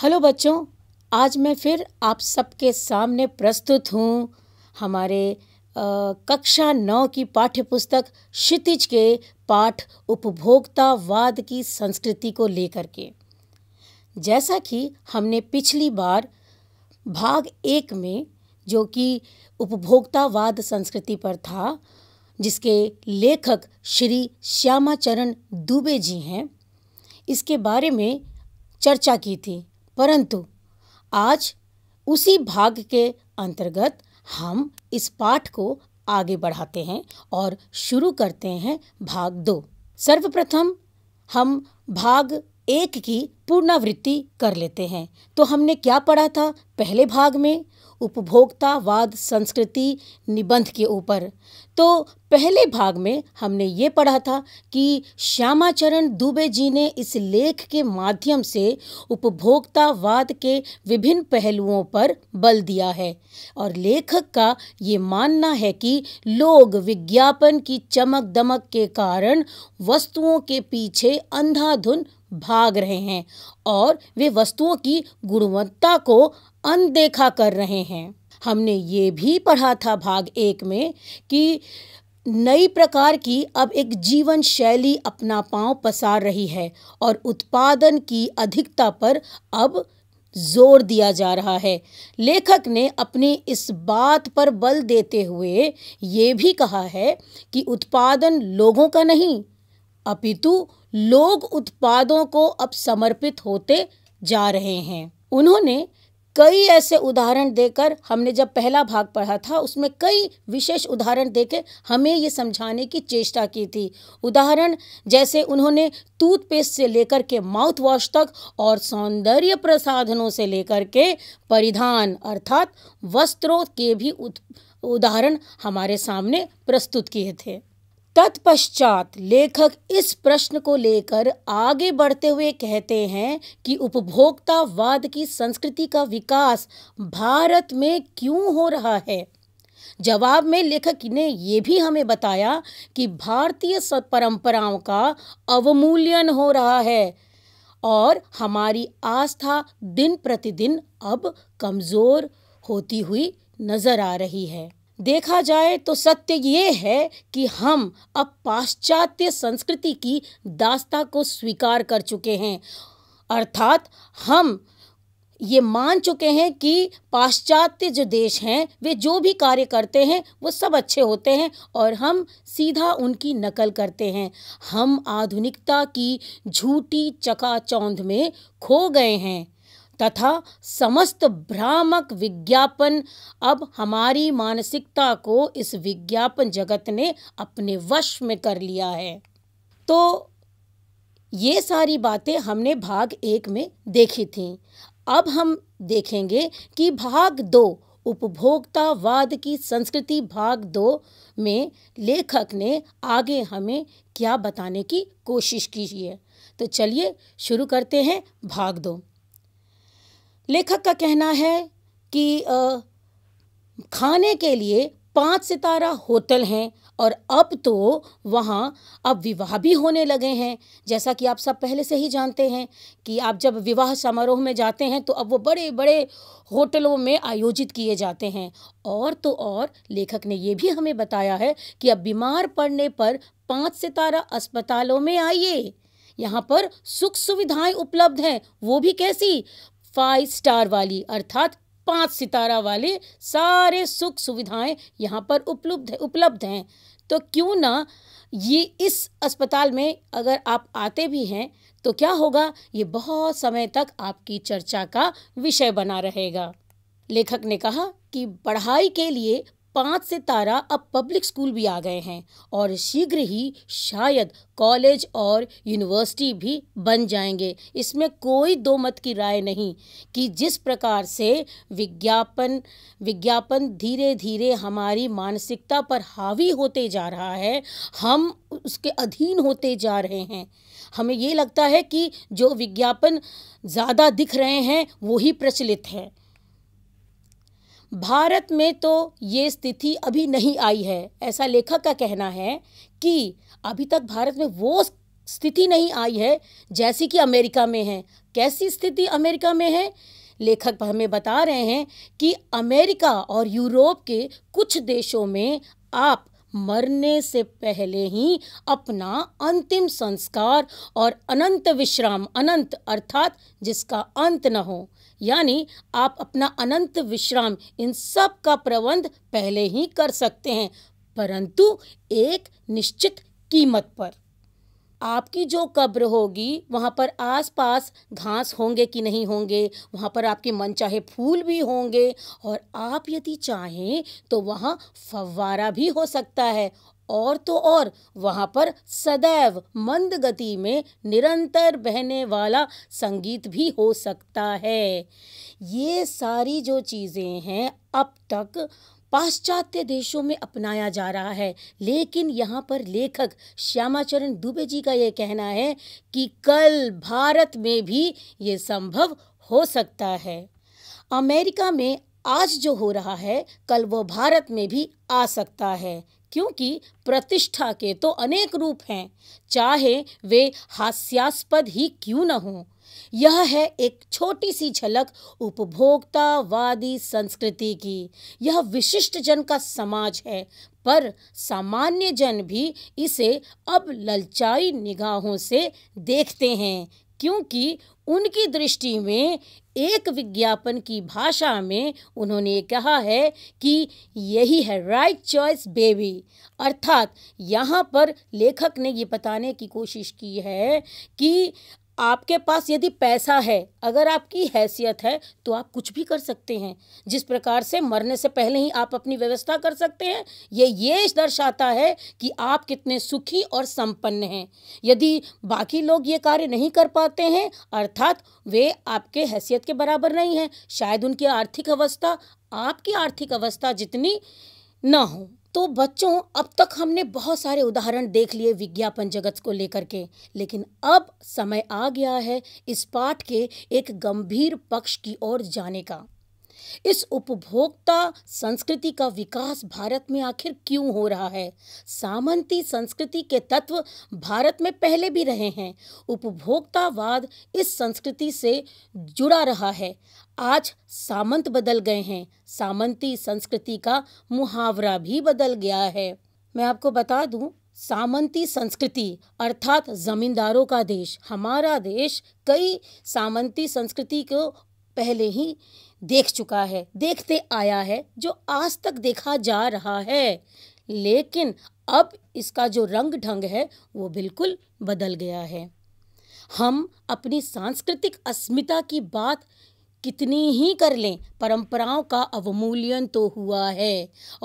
hello बच्चों आज मैं फिर आप सबके सामने प्रस्तुत हूँ हमारे आ, कक्षा नौ की पाठ्यपुस्तक क्षितिज के पाठ उपभोक्तावाद की संस्कृति को लेकर के जैसा कि हमने पिछली बार भाग एक में जो कि उपभोक्तावाद संस्कृति पर था जिसके लेखक श्री श्यामाचरण दुबे जी हैं इसके बारे में चर्चा की थी परंतु आज उसी भाग के अंतर्गत हम इस पाठ को आगे बढ़ाते हैं और शुरू करते हैं भाग दो सर्वप्रथम हम भाग एक की पूर्णावृत्ति कर लेते हैं तो हमने क्या पढ़ा था पहले भाग में उपभोक्तावाद संस्कृति निबंध के ऊपर तो पहले भाग में हमने ये पढ़ा था कि श्यामाचरण दुबे जी ने इस लेख के माध्यम से उपभोक्तावाद के विभिन्न पहलुओं पर बल दिया है और लेखक का ये मानना है कि लोग विज्ञापन की चमक दमक के कारण वस्तुओं के पीछे अंधाधुन भाग रहे हैं और वे वस्तुओं की गुणवत्ता को अनदेखा कर रहे हैं हमने ये भी पढ़ा था भाग एक में कि नई प्रकार की अब एक जीवन शैली अपना पांव पसार रही है और उत्पादन की अधिकता पर अब जोर दिया जा रहा है लेखक ने अपनी इस बात पर बल देते हुए ये भी कहा है कि उत्पादन लोगों का नहीं अपितु लोग उत्पादों को अब समर्पित होते जा रहे हैं उन्होंने कई ऐसे उदाहरण देकर हमने जब पहला भाग पढ़ा था उसमें कई विशेष उदाहरण देकर हमें ये समझाने की चेष्टा की थी उदाहरण जैसे उन्होंने टूथपेस्ट से लेकर के माउथ वॉश तक और सौंदर्य प्रसाधनों से लेकर के परिधान अर्थात वस्त्रों के भी उदाहरण हमारे सामने प्रस्तुत किए थे तत्पश्चात लेखक इस प्रश्न को लेकर आगे बढ़ते हुए कहते हैं कि उपभोक्तावाद की संस्कृति का विकास भारत में क्यों हो रहा है जवाब में लेखक ने यह भी हमें बताया कि भारतीय परंपराओं का अवमूल्यन हो रहा है और हमारी आस्था दिन प्रतिदिन अब कमज़ोर होती हुई नज़र आ रही है देखा जाए तो सत्य ये है कि हम अब पाश्चात्य संस्कृति की दास्ता को स्वीकार कर चुके हैं अर्थात हम ये मान चुके हैं कि पाश्चात्य जो देश हैं वे जो भी कार्य करते हैं वो सब अच्छे होते हैं और हम सीधा उनकी नकल करते हैं हम आधुनिकता की झूठी चकाचौंध में खो गए हैं तथा समस्त भ्रामक विज्ञापन अब हमारी मानसिकता को इस विज्ञापन जगत ने अपने वश में कर लिया है तो ये सारी बातें हमने भाग एक में देखी थी अब हम देखेंगे कि भाग दो उपभोक्तावाद की संस्कृति भाग दो में लेखक ने आगे हमें क्या बताने की कोशिश की है तो चलिए शुरू करते हैं भाग दो लेखक का कहना है कि आ, खाने के लिए पाँच सितारा होटल हैं और अब तो वहाँ अब विवाह भी होने लगे हैं जैसा कि आप सब पहले से ही जानते हैं कि आप जब विवाह समारोह में जाते हैं तो अब वो बड़े बड़े होटलों में आयोजित किए जाते हैं और तो और लेखक ने ये भी हमें बताया है कि अब बीमार पड़ने पर पाँच सितारा अस्पतालों में आइए यहाँ पर सुख सुविधाएं उपलब्ध हैं वो भी कैसी फाइव स्टार वाली अर्थात पांच सितारा वाले सारे सुख सुविधाएं यहाँ पर उपलब्ध है उपलब्ध हैं तो क्यों ना ये इस अस्पताल में अगर आप आते भी हैं तो क्या होगा ये बहुत समय तक आपकी चर्चा का विषय बना रहेगा लेखक ने कहा कि पढ़ाई के लिए पाँच सितारा अब पब्लिक स्कूल भी आ गए हैं और शीघ्र ही शायद कॉलेज और यूनिवर्सिटी भी बन जाएंगे इसमें कोई दो मत की राय नहीं कि जिस प्रकार से विज्ञापन विज्ञापन धीरे धीरे हमारी मानसिकता पर हावी होते जा रहा है हम उसके अधीन होते जा रहे हैं हमें ये लगता है कि जो विज्ञापन ज़्यादा दिख रहे हैं वही प्रचलित हैं भारत में तो ये स्थिति अभी नहीं आई है ऐसा लेखक का कहना है कि अभी तक भारत में वो स्थिति नहीं आई है जैसी कि अमेरिका में है कैसी स्थिति अमेरिका में है लेखक हमें बता रहे हैं कि अमेरिका और यूरोप के कुछ देशों में आप मरने से पहले ही अपना अंतिम संस्कार और अनंत विश्राम अनंत अर्थात जिसका अंत न हो यानी आप अपना अनंत विश्राम इन सब का प्रबंध पहले ही कर सकते हैं परंतु एक निश्चित कीमत पर आपकी जो कब्र होगी वहाँ पर आसपास घास होंगे कि नहीं होंगे वहाँ पर आपके मन चाहे फूल भी होंगे और आप यदि चाहें तो वहाँ फव्वारा भी हो सकता है और तो और वहाँ पर सदैव मंद गति में निरंतर बहने वाला संगीत भी हो सकता है ये सारी जो चीज़ें हैं अब तक पाश्चात्य देशों में अपनाया जा रहा है लेकिन यहाँ पर लेखक श्यामाचरण दुबे जी का ये कहना है कि कल भारत में भी ये संभव हो सकता है अमेरिका में आज जो हो रहा है कल वो भारत में भी आ सकता है क्योंकि प्रतिष्ठा के तो अनेक रूप हैं चाहे वे हास्यास्पद ही क्यों न हों यह है एक छोटी सी झलक उपभोक्तावादी संस्कृति की यह विशिष्ट जन का समाज है पर सामान्य जन भी इसे अब ललचाई निगाहों से देखते हैं क्योंकि उनकी दृष्टि में एक विज्ञापन की भाषा में उन्होंने कहा है कि यही है राइट चॉइस बेबी अर्थात यहाँ पर लेखक ने ये बताने की कोशिश की है कि आपके पास यदि पैसा है अगर आपकी हैसियत है तो आप कुछ भी कर सकते हैं जिस प्रकार से मरने से पहले ही आप अपनी व्यवस्था कर सकते हैं ये ये दर्शाता है कि आप कितने सुखी और संपन्न हैं यदि बाकी लोग ये कार्य नहीं कर पाते हैं अर्थात वे आपके हैसियत के बराबर नहीं हैं शायद उनकी आर्थिक अवस्था आपकी आर्थिक अवस्था जितनी ना हो तो बच्चों अब तक हमने बहुत सारे उदाहरण देख लिए विज्ञापन जगत को लेकर के लेकिन अब समय आ गया है इस पाठ के एक गंभीर पक्ष की ओर जाने का इस उपभोक्ता संस्कृति का विकास भारत में आखिर क्यों हो रहा है सामंती संस्कृति के तत्व भारत में पहले भी रहे हैं उपभोक्तावाद इस संस्कृति से जुड़ा रहा है आज सामंत बदल गए हैं सामंती संस्कृति का मुहावरा भी बदल गया है मैं आपको बता दूं सामंती संस्कृति अर्थात जमींदारों का देश हमारा देश कई सामंती संस्कृति को पहले ही देख चुका है देखते आया है जो आज तक देखा जा रहा है लेकिन अब इसका जो रंग ढंग है वो बिल्कुल बदल गया है हम अपनी सांस्कृतिक अस्मिता की बात कितनी ही कर लें परंपराओं का अवमूल्यन तो हुआ है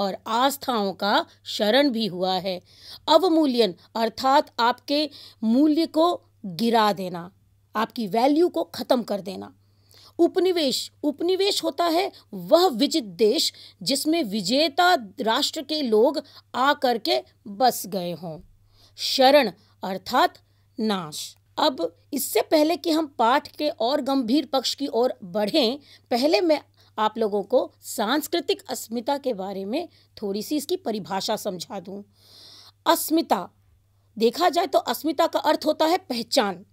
और आस्थाओं का शरण भी हुआ है अवमूल्यन अर्थात आपके मूल्य को गिरा देना आपकी वैल्यू को ख़त्म कर देना उपनिवेश उपनिवेश होता है वह विजित देश जिसमें विजेता राष्ट्र के लोग आ करके बस गए हों शरण अर्थात नाश अब इससे पहले कि हम पाठ के और गंभीर पक्ष की ओर बढ़ें पहले मैं आप लोगों को सांस्कृतिक अस्मिता के बारे में थोड़ी सी इसकी परिभाषा समझा दूं अस्मिता देखा जाए तो अस्मिता का अर्थ होता है पहचान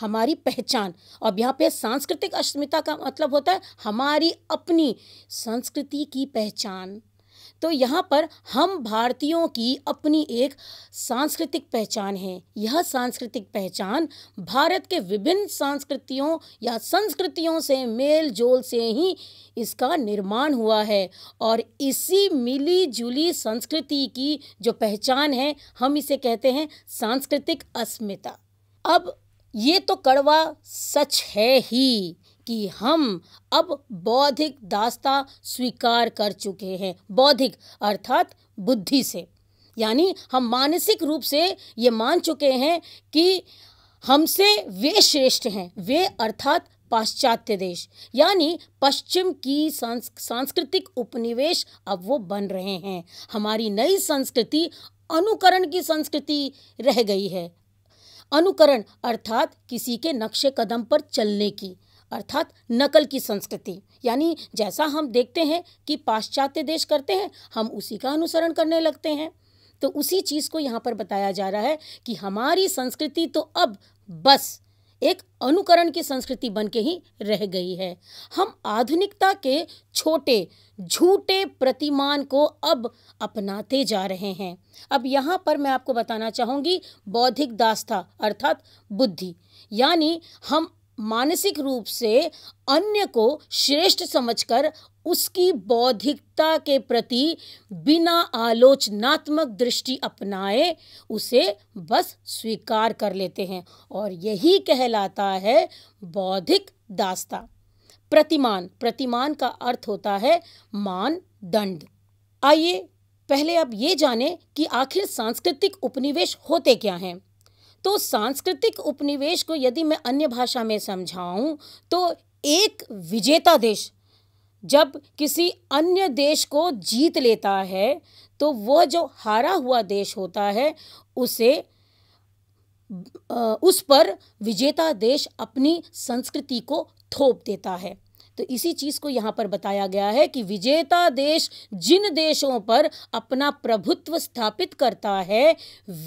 हमारी पहचान अब यहाँ पे सांस्कृतिक अस्मिता का मतलब होता है हमारी अपनी संस्कृति की पहचान तो यहाँ पर हम भारतीयों की अपनी एक सांस्कृतिक पहचान है यह सांस्कृतिक पहचान भारत के विभिन्न सांस्कृतियों या संस्कृतियों से मेल जोल से ही इसका निर्माण हुआ है और इसी मिली जुली संस्कृति की जो पहचान है हम इसे कहते हैं सांस्कृतिक अस्मिता अब ये तो कड़वा सच है ही कि हम अब बौद्धिक दास्ता स्वीकार कर चुके हैं बौद्धिक अर्थात बुद्धि से यानी हम मानसिक रूप से ये मान चुके हैं कि हमसे वे श्रेष्ठ हैं वे अर्थात पाश्चात्य देश यानी पश्चिम की सांस, सांस्कृतिक उपनिवेश अब वो बन रहे हैं हमारी नई संस्कृति अनुकरण की संस्कृति रह गई है अनुकरण अर्थात किसी के नक्शे कदम पर चलने की अर्थात नकल की संस्कृति यानी जैसा हम देखते हैं कि पाश्चात्य देश करते हैं हम उसी का अनुसरण करने लगते हैं तो उसी चीज़ को यहाँ पर बताया जा रहा है कि हमारी संस्कृति तो अब बस एक अनुकरण की संस्कृति बन के ही रह गई है हम आधुनिकता के छोटे झूठे प्रतिमान को अब अपनाते जा रहे हैं अब यहाँ पर मैं आपको बताना चाहूँगी बौद्धिक दास्था अर्थात बुद्धि यानी हम मानसिक रूप से अन्य को श्रेष्ठ समझकर उसकी बौद्धिकता के प्रति बिना आलोचनात्मक दृष्टि अपनाए उसे बस स्वीकार कर लेते हैं और यही कहलाता है बौद्धिक दास्ता प्रतिमान प्रतिमान का अर्थ होता है मानदंड आइए पहले आप ये जानें कि आखिर सांस्कृतिक उपनिवेश होते क्या हैं तो सांस्कृतिक उपनिवेश को यदि मैं अन्य भाषा में समझाऊं तो एक विजेता देश जब किसी अन्य देश को जीत लेता है तो वो जो हारा हुआ देश होता है उसे उस पर विजेता देश अपनी संस्कृति को थोप देता है तो इसी चीज़ को यहाँ पर बताया गया है कि विजेता देश जिन देशों पर अपना प्रभुत्व स्थापित करता है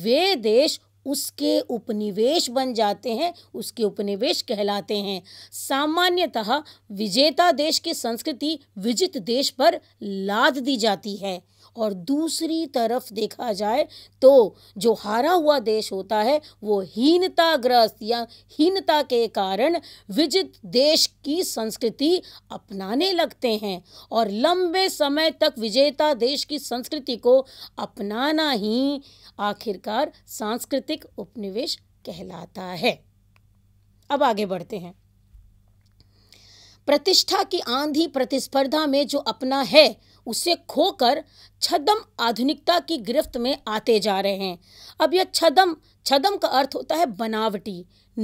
वे देश उसके उपनिवेश बन जाते हैं उसके उपनिवेश कहलाते हैं सामान्यतः विजेता देश की संस्कृति विजित देश पर लाद दी जाती है और दूसरी तरफ देखा जाए तो जो हारा हुआ देश होता है वो ग्रस्त या हीनता के कारण विजित देश की संस्कृति अपनाने लगते हैं और लंबे समय तक विजेता देश की संस्कृति को अपनाना ही आखिरकार सांस्कृतिक उपनिवेश कहलाता है अब आगे बढ़ते हैं प्रतिष्ठा की आंधी प्रतिस्पर्धा में जो अपना है उसे खोकर छदम आधुनिकता की गिरफ्त में आते जा रहे हैं अब यह छदम छदम का अर्थ होता है बनावटी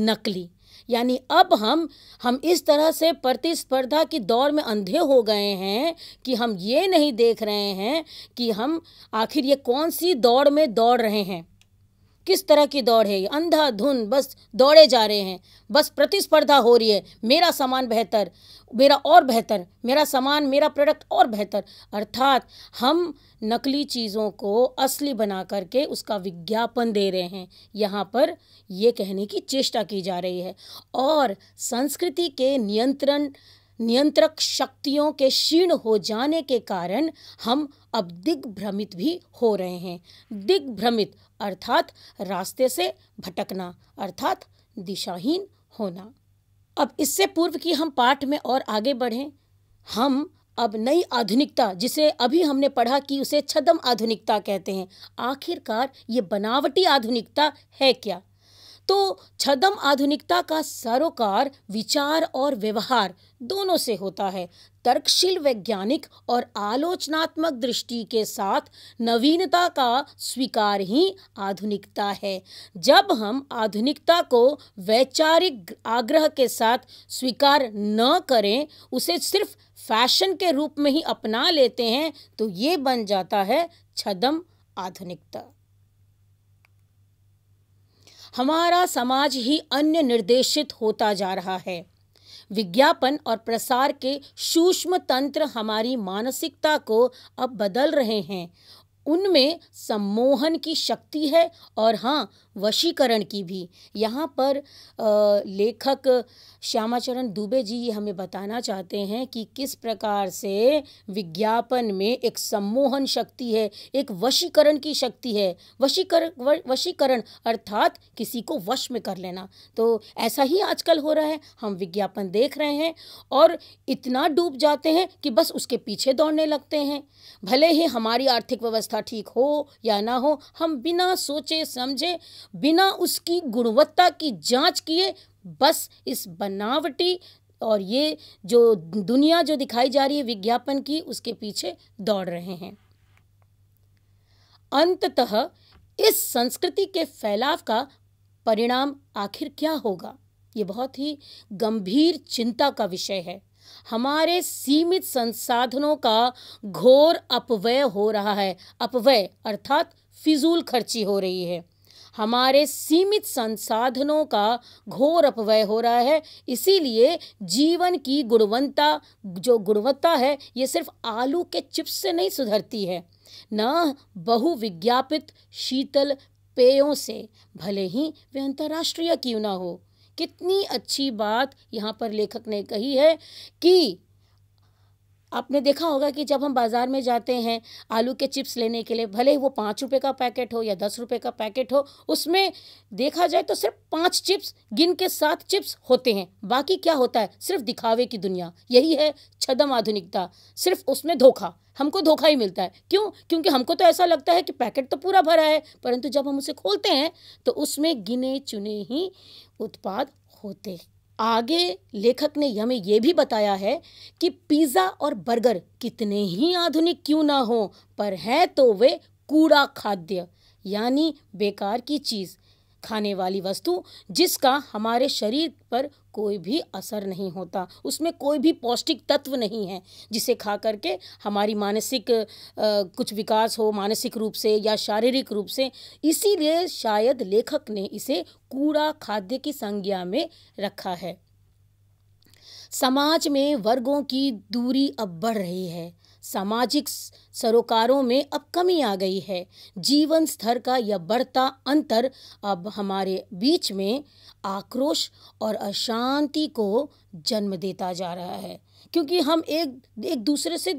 नकली यानी अब हम हम इस तरह से प्रतिस्पर्धा की दौर में अंधे हो गए हैं कि हम ये नहीं देख रहे हैं कि हम आखिर ये कौन सी दौड़ में दौड़ रहे हैं किस तरह की दौड़ है अंधा धुन बस दौड़े जा रहे हैं बस प्रतिस्पर्धा हो रही है मेरा सामान बेहतर मेरा और बेहतर मेरा सामान मेरा प्रोडक्ट और बेहतर अर्थात हम नकली चीज़ों को असली बना करके उसका विज्ञापन दे रहे हैं यहाँ पर ये कहने की चेष्टा की जा रही है और संस्कृति के नियंत्रण नियंत्रक शक्तियों के क्षीण हो जाने के कारण हम अब दिग्भ्रमित भी हो रहे हैं दिग्भ्रमित अर्थात रास्ते से भटकना अर्थात दिशाहीन होना अब इससे पूर्व की हम पाठ में और आगे बढ़ें हम अब नई आधुनिकता जिसे अभी हमने पढ़ा कि उसे छदम आधुनिकता कहते हैं आखिरकार ये बनावटी आधुनिकता है क्या तो छदम आधुनिकता का सरोकार विचार और व्यवहार दोनों से होता है तर्कशील वैज्ञानिक और आलोचनात्मक दृष्टि के साथ नवीनता का स्वीकार ही आधुनिकता है जब हम आधुनिकता को वैचारिक आग्रह के साथ स्वीकार न करें उसे सिर्फ फैशन के रूप में ही अपना लेते हैं तो ये बन जाता है छदम आधुनिकता हमारा समाज ही अन्य निर्देशित होता जा रहा है विज्ञापन और प्रसार के सूक्ष्म तंत्र हमारी मानसिकता को अब बदल रहे हैं उनमें सम्मोहन की शक्ति है और हाँ वशीकरण की भी यहाँ पर लेखक श्यामाचरण दुबे जी ये हमें बताना चाहते हैं कि किस प्रकार से विज्ञापन में एक सम्मोहन शक्ति है एक वशीकरण की शक्ति है वशीकरण वशीकरण अर्थात किसी को वश में कर लेना तो ऐसा ही आजकल हो रहा है हम विज्ञापन देख रहे हैं और इतना डूब जाते हैं कि बस उसके पीछे दौड़ने लगते हैं भले ही हमारी आर्थिक व्यवस्था ठीक हो या ना हो हम बिना सोचे समझे बिना उसकी गुणवत्ता की जांच किए बस इस बनावटी और ये जो दुनिया जो दिखाई जा रही है विज्ञापन की उसके पीछे दौड़ रहे हैं अंततः इस संस्कृति के फैलाव का परिणाम आखिर क्या होगा ये बहुत ही गंभीर चिंता का विषय है हमारे सीमित संसाधनों का घोर अपव्यय हो रहा है अपव्यय अर्थात फिजूल खर्ची हो रही है हमारे सीमित संसाधनों का घोर अपव्यय हो रहा है इसीलिए जीवन की गुणवत्ता जो गुणवत्ता है ये सिर्फ आलू के चिप्स से नहीं सुधरती है न बहुविज्ञापित शीतल पेयों से भले ही वे अंतर्राष्ट्रीय क्यों ना हो कितनी अच्छी बात यहाँ पर लेखक ने कही है कि आपने देखा होगा कि जब हम बाज़ार में जाते हैं आलू के चिप्स लेने के लिए भले ही वो पाँच रुपये का पैकेट हो या दस रुपये का पैकेट हो उसमें देखा जाए तो सिर्फ पाँच चिप्स गिन के सात चिप्स होते हैं बाकी क्या होता है सिर्फ दिखावे की दुनिया यही है छदम आधुनिकता सिर्फ उसमें धोखा हमको धोखा ही मिलता है क्यों क्योंकि हमको तो ऐसा लगता है कि पैकेट तो पूरा भरा है परंतु जब हम उसे खोलते हैं तो उसमें गिने चुने ही उत्पाद होते हैं आगे लेखक ने हमें यह भी बताया है कि पिज़्ज़ा और बर्गर कितने ही आधुनिक क्यों ना हो पर है तो वे कूड़ा खाद्य यानी बेकार की चीज़ खाने वाली वस्तु जिसका हमारे शरीर पर कोई भी असर नहीं होता उसमें कोई भी पौष्टिक तत्व नहीं है जिसे खा करके हमारी मानसिक आ, कुछ विकास हो मानसिक रूप से या शारीरिक रूप से इसीलिए शायद लेखक ने इसे कूड़ा खाद्य की संज्ञा में रखा है समाज में वर्गों की दूरी अब बढ़ रही है सामाजिक सरोकारों में अब कमी आ गई है जीवन स्तर का यह बढ़ता अंतर अब हमारे बीच में आक्रोश और अशांति को जन्म देता जा रहा है क्योंकि हम एक एक दूसरे से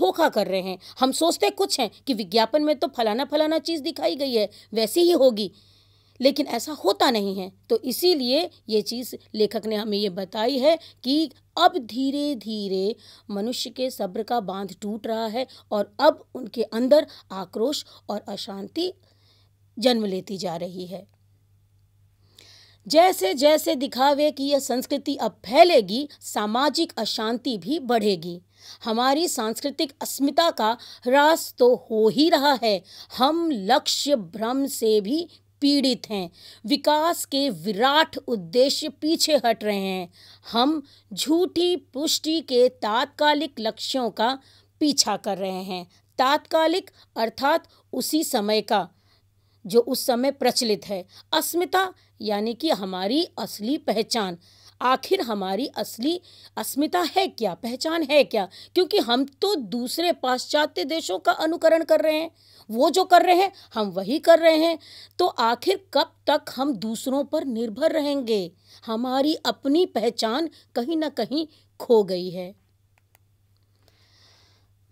धोखा कर रहे हैं हम सोचते कुछ हैं कि विज्ञापन में तो फलाना फलाना चीज़ दिखाई गई है वैसी ही होगी लेकिन ऐसा होता नहीं है तो इसीलिए ये चीज़ लेखक ने हमें ये बताई है कि अब धीरे धीरे मनुष्य के सब्र का बांध टूट रहा है और अब उनके अंदर आक्रोश और अशांति जन्म लेती जा रही है जैसे जैसे दिखावे की यह संस्कृति अब फैलेगी सामाजिक अशांति भी बढ़ेगी हमारी सांस्कृतिक अस्मिता का रास तो हो ही रहा है हम लक्ष्य भ्रम से भी पीड़ित हैं विकास के विराट उद्देश्य पीछे हट रहे हैं हम झूठी पुष्टि के तात्कालिक लक्ष्यों का पीछा कर रहे हैं तात्कालिक अर्थात उसी समय का जो उस समय प्रचलित है अस्मिता यानी कि हमारी असली पहचान आखिर हमारी असली अस्मिता है क्या पहचान है क्या क्योंकि हम तो दूसरे पाश्चात्य देशों का अनुकरण कर रहे हैं वो जो कर रहे हैं हम वही कर रहे हैं तो आखिर कब तक हम दूसरों पर निर्भर रहेंगे हमारी अपनी पहचान कहीं ना कहीं खो गई है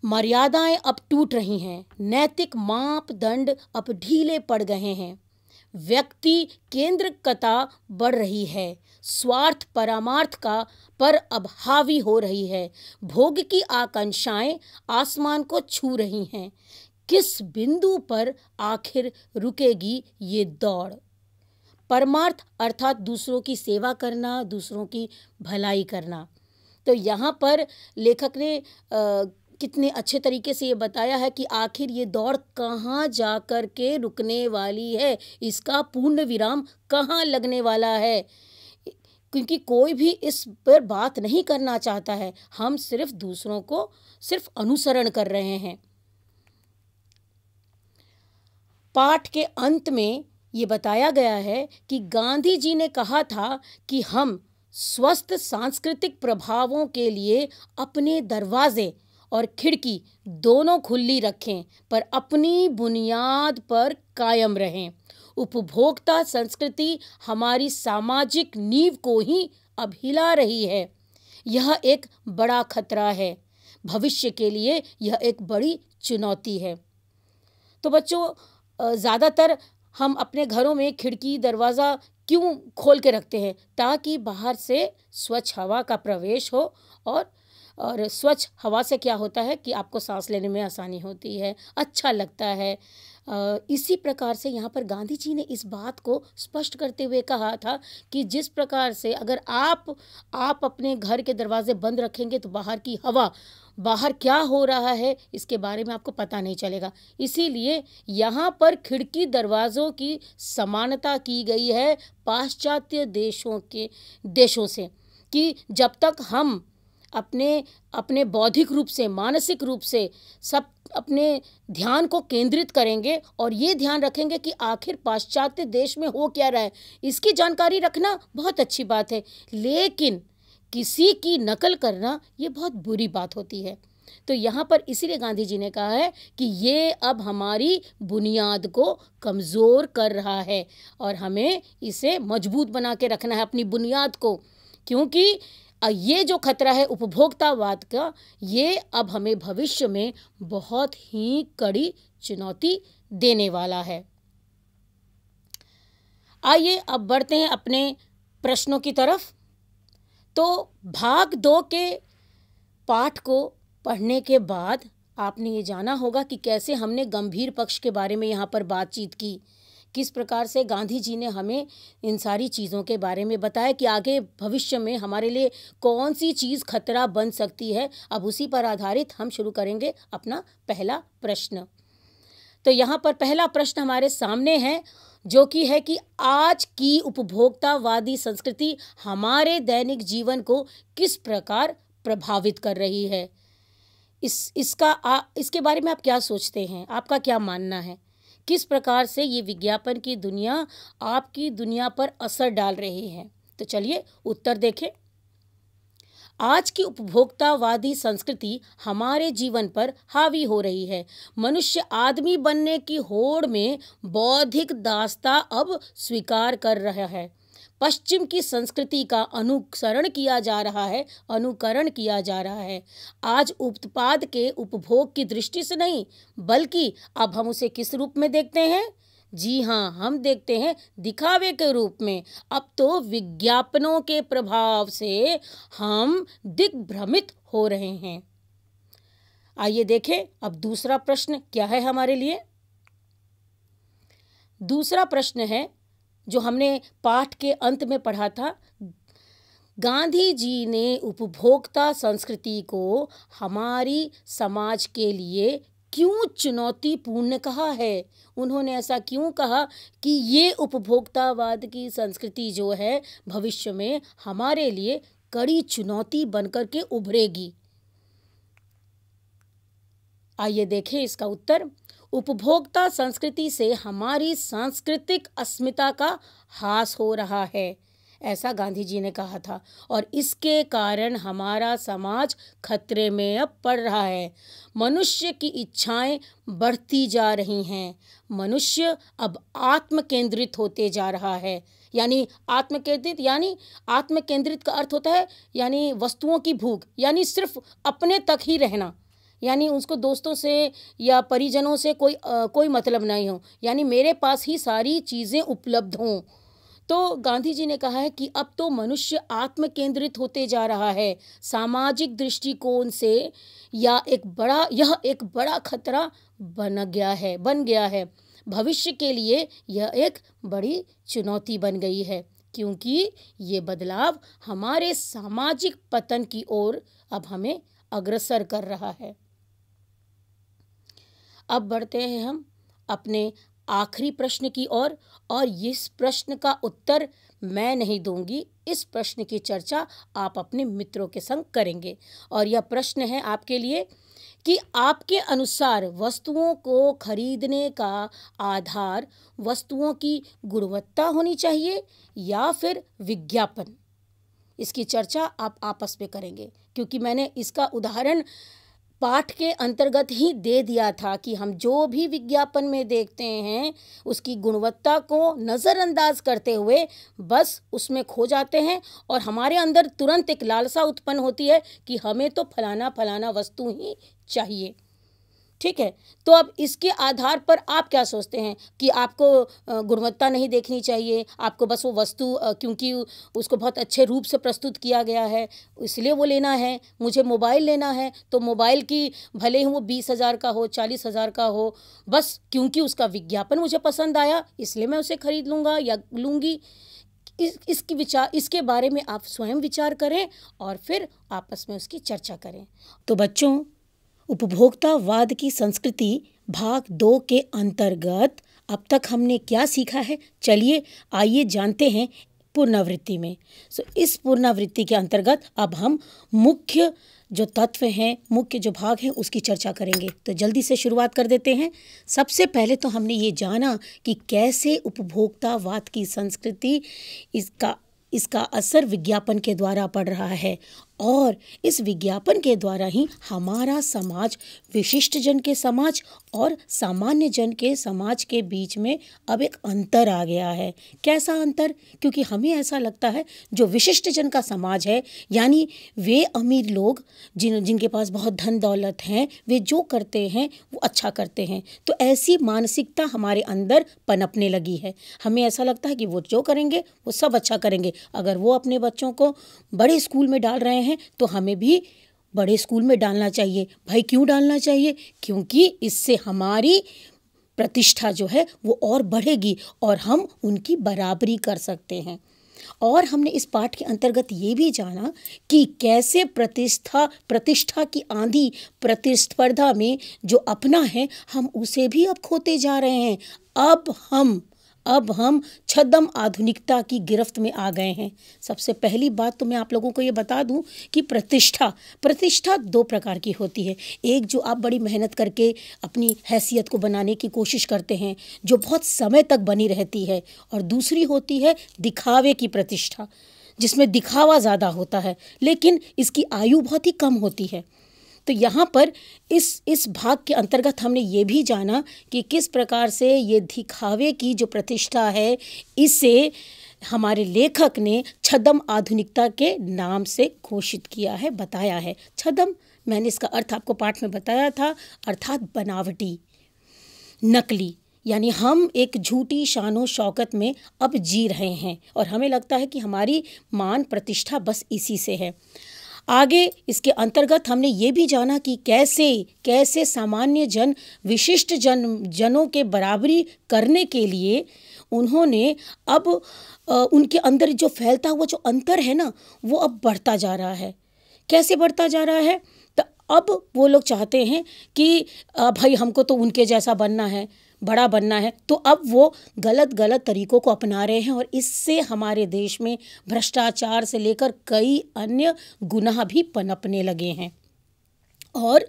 मर्यादाएं अब टूट रही हैं नैतिक मापदंड अब ढीले पड़ गए हैं व्यक्ति केंद्रकता बढ़ रही है स्वार्थ परामार्थ का पर अब हावी हो रही है भोग की आकांक्षाएं आसमान को छू रही हैं किस बिंदु पर आखिर रुकेगी ये दौड़ परमार्थ अर्थात दूसरों की सेवा करना दूसरों की भलाई करना तो यहाँ पर लेखक ने आ, कितने अच्छे तरीके से ये बताया है कि आखिर ये दौड़ कहाँ जा कर के रुकने वाली है इसका पूर्ण विराम कहाँ लगने वाला है क्योंकि कोई भी इस पर बात नहीं करना चाहता है हम सिर्फ दूसरों को सिर्फ अनुसरण कर रहे हैं पाठ के अंत में ये बताया गया है कि गांधी जी ने कहा था कि हम स्वस्थ सांस्कृतिक प्रभावों के लिए अपने दरवाजे और खिड़की दोनों खुली रखें पर अपनी बुनियाद पर कायम रहें उपभोक्ता संस्कृति हमारी सामाजिक नींव को ही अब हिला रही है यह एक बड़ा खतरा है भविष्य के लिए यह एक बड़ी चुनौती है तो बच्चों ज़्यादातर हम अपने घरों में खिड़की दरवाज़ा क्यों खोल के रखते हैं ताकि बाहर से स्वच्छ हवा का प्रवेश हो और और स्वच्छ हवा से क्या होता है कि आपको सांस लेने में आसानी होती है अच्छा लगता है इसी प्रकार से यहाँ पर गांधी जी ने इस बात को स्पष्ट करते हुए कहा था कि जिस प्रकार से अगर आप आप अपने घर के दरवाजे बंद रखेंगे तो बाहर की हवा बाहर क्या हो रहा है इसके बारे में आपको पता नहीं चलेगा इसीलिए यहाँ पर खिड़की दरवाज़ों की समानता की गई है पाश्चात्य देशों के देशों से कि जब तक हम अपने अपने बौद्धिक रूप से मानसिक रूप से सब अपने ध्यान को केंद्रित करेंगे और ये ध्यान रखेंगे कि आखिर पाश्चात्य देश में हो क्या रहा है इसकी जानकारी रखना बहुत अच्छी बात है लेकिन किसी की नकल करना ये बहुत बुरी बात होती है तो यहाँ पर इसीलिए गांधी जी ने कहा है कि ये अब हमारी बुनियाद को कमज़ोर कर रहा है और हमें इसे मजबूत बना के रखना है अपनी बुनियाद को क्योंकि ये जो खतरा है उपभोक्तावाद का ये अब हमें भविष्य में बहुत ही कड़ी चुनौती देने वाला है आइए अब बढ़ते हैं अपने प्रश्नों की तरफ तो भाग दो के पाठ को पढ़ने के बाद आपने ये जाना होगा कि कैसे हमने गंभीर पक्ष के बारे में यहाँ पर बातचीत की किस प्रकार से गांधी जी ने हमें इन सारी चीज़ों के बारे में बताया कि आगे भविष्य में हमारे लिए कौन सी चीज़ खतरा बन सकती है अब उसी पर आधारित हम शुरू करेंगे अपना पहला प्रश्न तो यहाँ पर पहला प्रश्न हमारे सामने है जो कि है कि आज की उपभोक्तावादी संस्कृति हमारे दैनिक जीवन को किस प्रकार प्रभावित कर रही है इस इसका आ, इसके बारे में आप क्या सोचते हैं आपका क्या मानना है किस प्रकार से ये विज्ञापन की दुनिया आपकी दुनिया पर असर डाल रही है तो चलिए उत्तर देखें आज की उपभोक्तावादी संस्कृति हमारे जीवन पर हावी हो रही है मनुष्य आदमी बनने की होड़ में बौद्धिक दास्ता अब स्वीकार कर रहा है पश्चिम की संस्कृति का अनुसरण किया जा रहा है अनुकरण किया जा रहा है आज उत्पाद के उपभोग की दृष्टि से नहीं बल्कि अब हम उसे किस रूप में देखते हैं जी हाँ हम देखते हैं दिखावे के रूप में अब तो विज्ञापनों के प्रभाव से हम दिग्भ्रमित हो रहे हैं आइए देखें अब दूसरा प्रश्न क्या है हमारे लिए दूसरा प्रश्न है जो हमने पाठ के अंत में पढ़ा था गांधी जी ने उपभोक्ता संस्कृति को हमारी समाज के लिए क्यों चुनौतीपूर्ण कहा है उन्होंने ऐसा क्यों कहा कि ये उपभोक्तावाद की संस्कृति जो है भविष्य में हमारे लिए कड़ी चुनौती बनकर के उभरेगी आइए देखें इसका उत्तर उपभोक्ता संस्कृति से हमारी सांस्कृतिक अस्मिता का हास हो रहा है ऐसा गांधी जी ने कहा था और इसके कारण हमारा समाज खतरे में अब पड़ रहा है मनुष्य की इच्छाएं बढ़ती जा रही हैं मनुष्य अब आत्म केंद्रित होते जा रहा है यानी आत्म केंद्रित यानी आत्म केंद्रित का अर्थ होता है यानी वस्तुओं की भूख यानी सिर्फ अपने तक ही रहना यानी उसको दोस्तों से या परिजनों से कोई आ, कोई मतलब नहीं हो यानी मेरे पास ही सारी चीज़ें उपलब्ध हों तो गांधी जी ने कहा है कि अब तो मनुष्य आत्म केंद्रित होते जा रहा है सामाजिक दृष्टिकोण से या एक बड़ा यह एक बड़ा खतरा बन गया है बन गया है भविष्य के लिए यह एक बड़ी चुनौती बन गई है क्योंकि ये बदलाव हमारे सामाजिक पतन की ओर अब हमें अग्रसर कर रहा है अब बढ़ते हैं हम अपने आखिरी प्रश्न की ओर और इस प्रश्न का उत्तर मैं नहीं दूंगी इस प्रश्न की चर्चा आप अपने मित्रों के संग करेंगे और यह प्रश्न है आपके लिए कि आपके अनुसार वस्तुओं को खरीदने का आधार वस्तुओं की गुणवत्ता होनी चाहिए या फिर विज्ञापन इसकी चर्चा आप आपस में करेंगे क्योंकि मैंने इसका उदाहरण पाठ के अंतर्गत ही दे दिया था कि हम जो भी विज्ञापन में देखते हैं उसकी गुणवत्ता को नज़रअंदाज करते हुए बस उसमें खो जाते हैं और हमारे अंदर तुरंत एक लालसा उत्पन्न होती है कि हमें तो फलाना फलाना वस्तु ही चाहिए ठीक है तो अब इसके आधार पर आप क्या सोचते हैं कि आपको गुणवत्ता नहीं देखनी चाहिए आपको बस वो वस्तु क्योंकि उसको बहुत अच्छे रूप से प्रस्तुत किया गया है इसलिए वो लेना है मुझे मोबाइल लेना है तो मोबाइल की भले ही वो बीस हज़ार का हो चालीस हज़ार का हो बस क्योंकि उसका विज्ञापन मुझे पसंद आया इसलिए मैं उसे ख़रीद लूँगा या लूँगी इस, इसकी विचार इसके बारे में आप स्वयं विचार करें और फिर आपस में उसकी चर्चा करें तो बच्चों उपभोक्तावाद की संस्कृति भाग दो के अंतर्गत अब तक हमने क्या सीखा है चलिए आइए जानते हैं पुनरावृत्ति में सो इस पुनरावृत्ति के अंतर्गत अब हम मुख्य जो तत्व हैं मुख्य जो भाग हैं उसकी चर्चा करेंगे तो जल्दी से शुरुआत कर देते हैं सबसे पहले तो हमने ये जाना कि कैसे उपभोक्तावाद की संस्कृति इसका इसका असर विज्ञापन के द्वारा पड़ रहा है और इस विज्ञापन के द्वारा ही हमारा समाज विशिष्ट जन के समाज और सामान्य जन के समाज के बीच में अब एक अंतर आ गया है कैसा अंतर क्योंकि हमें ऐसा लगता है जो विशिष्ट जन का समाज है यानी वे अमीर लोग जिन जिनके पास बहुत धन दौलत हैं वे जो करते हैं वो अच्छा करते हैं तो ऐसी मानसिकता हमारे अंदर पनपने लगी है हमें ऐसा लगता है कि वो जो करेंगे वो सब अच्छा करेंगे अगर वो अपने बच्चों को बड़े स्कूल में डाल रहे हैं हैं तो हमें भी बड़े स्कूल में डालना चाहिए भाई क्यों डालना चाहिए क्योंकि इससे हमारी प्रतिष्ठा जो है वो और बढ़ेगी और हम उनकी बराबरी कर सकते हैं और हमने इस पाठ के अंतर्गत ये भी जाना कि कैसे प्रतिष्ठा प्रतिष्ठा की आंधी प्रतिस्पर्धा में जो अपना है हम उसे भी अब खोते जा रहे हैं अब हम अब हम छदम आधुनिकता की गिरफ्त में आ गए हैं सबसे पहली बात तो मैं आप लोगों को ये बता दूं कि प्रतिष्ठा प्रतिष्ठा दो प्रकार की होती है एक जो आप बड़ी मेहनत करके अपनी हैसियत को बनाने की कोशिश करते हैं जो बहुत समय तक बनी रहती है और दूसरी होती है दिखावे की प्रतिष्ठा जिसमें दिखावा ज़्यादा होता है लेकिन इसकी आयु बहुत ही कम होती है तो यहाँ पर इस इस भाग के अंतर्गत हमने ये भी जाना कि किस प्रकार से ये दिखावे की जो प्रतिष्ठा है इसे हमारे लेखक ने छदम आधुनिकता के नाम से घोषित किया है बताया है छदम मैंने इसका अर्थ आपको पाठ में बताया था अर्थात बनावटी नकली यानी हम एक झूठी शानो शौकत में अब जी रहे हैं और हमें लगता है कि हमारी मान प्रतिष्ठा बस इसी से है आगे इसके अंतर्गत हमने ये भी जाना कि कैसे कैसे सामान्य जन विशिष्ट जन जनों के बराबरी करने के लिए उन्होंने अब आ, उनके अंदर जो फैलता हुआ जो अंतर है ना वो अब बढ़ता जा रहा है कैसे बढ़ता जा रहा है तो अब वो लोग चाहते हैं कि आ, भाई हमको तो उनके जैसा बनना है बड़ा बनना है तो अब वो गलत गलत तरीकों को अपना रहे हैं और इससे हमारे देश में भ्रष्टाचार से लेकर कई अन्य गुनाह भी पनपने लगे हैं और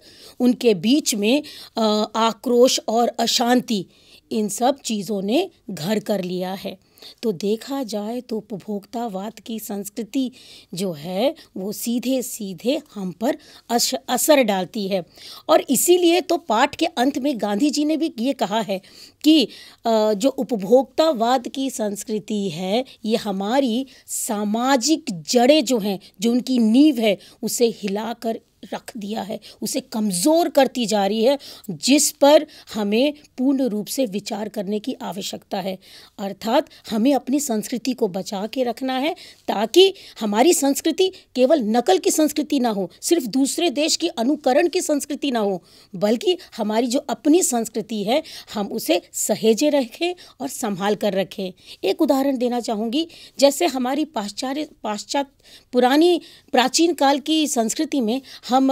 उनके बीच में आक्रोश और अशांति इन सब चीज़ों ने घर कर लिया है तो देखा जाए तो उपभोक्तावाद की संस्कृति जो है वो सीधे सीधे हम पर असर डालती है और इसीलिए तो पाठ के अंत में गांधी जी ने भी ये कहा है कि जो उपभोक्तावाद की संस्कृति है ये हमारी सामाजिक जड़ें जो हैं जो उनकी नींव है उसे हिलाकर रख दिया है उसे कमज़ोर करती जा रही है जिस पर हमें पूर्ण रूप से विचार करने की आवश्यकता है अर्थात हमें अपनी संस्कृति को बचा के रखना है ताकि हमारी संस्कृति केवल नकल की संस्कृति ना हो सिर्फ दूसरे देश की अनुकरण की संस्कृति ना हो बल्कि हमारी जो अपनी संस्कृति है हम उसे सहेजे रखें और संभाल कर रखें एक उदाहरण देना चाहूँगी जैसे हमारी पाश्चात्य पाश्चात्य पुरानी प्राचीन काल की संस्कृति में हम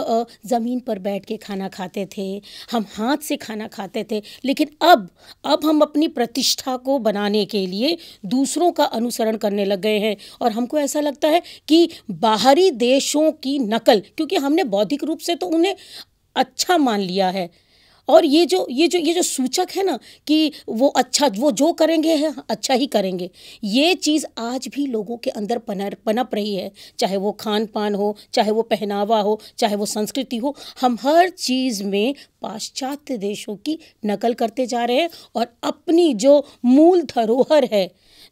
ज़मीन पर बैठ के खाना खाते थे हम हाथ से खाना खाते थे लेकिन अब अब हम अपनी प्रतिष्ठा को बनाने के लिए दूसरों का अनुसरण करने लग गए हैं और हमको ऐसा लगता है कि बाहरी देशों की नकल क्योंकि हमने बौद्धिक रूप से तो उन्हें अच्छा मान लिया है और ये जो ये जो ये जो सूचक है ना कि वो अच्छा वो जो करेंगे अच्छा ही करेंगे ये चीज़ आज भी लोगों के अंदर पनर पनप रही है चाहे वो खान पान हो चाहे वो पहनावा हो चाहे वो संस्कृति हो हम हर चीज़ में पाश्चात्य देशों की नकल करते जा रहे हैं और अपनी जो मूल धरोहर है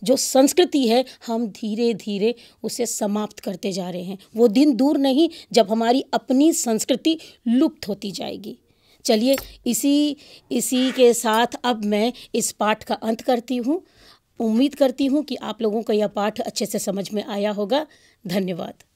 जो संस्कृति है हम धीरे धीरे उसे समाप्त करते जा रहे हैं वो दिन दूर नहीं जब हमारी अपनी संस्कृति लुप्त होती जाएगी चलिए इसी इसी के साथ अब मैं इस पाठ का अंत करती हूँ उम्मीद करती हूँ कि आप लोगों का यह पाठ अच्छे से समझ में आया होगा धन्यवाद